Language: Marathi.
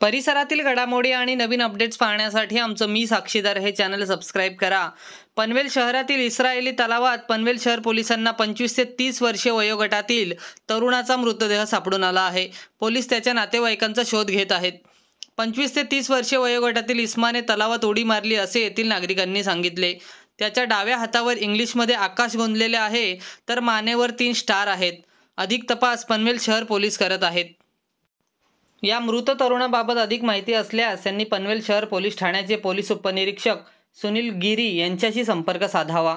परिसरातील घडामोडी आणि नवीन अपडेट्स पाहण्यासाठी आमचं मी साक्षीदार हे चॅनल सबस्क्राईब करा पनवेल शहरातील इस्रायली तलावात पनवेल शहर पोलिसांना पंचवीस ते तीस वर्षे वयोगटातील तरुणाचा मृतदेह सापडून आला आहे पोलीस त्याच्या नातेवाईकांचा शोध घेत आहेत पंचवीस ते तीस वर्षे वयोगटातील इस्माने तलावात उडी मारली असे येथील नागरिकांनी सांगितले त्याच्या डाव्या हातावर इंग्लिशमध्ये आकाश गोंधलेले आहे तर मानेवर तीन स्टार आहेत अधिक तपास पनवेल शहर पोलीस करत आहेत या मृत तरुणाबाबत अधिक माहिती असल्यास त्यांनी पनवेल शहर पोलीस ठाण्याचे पोलीस उपनिरीक्षक सुनील गिरी यांच्याशी संपर्क साधावा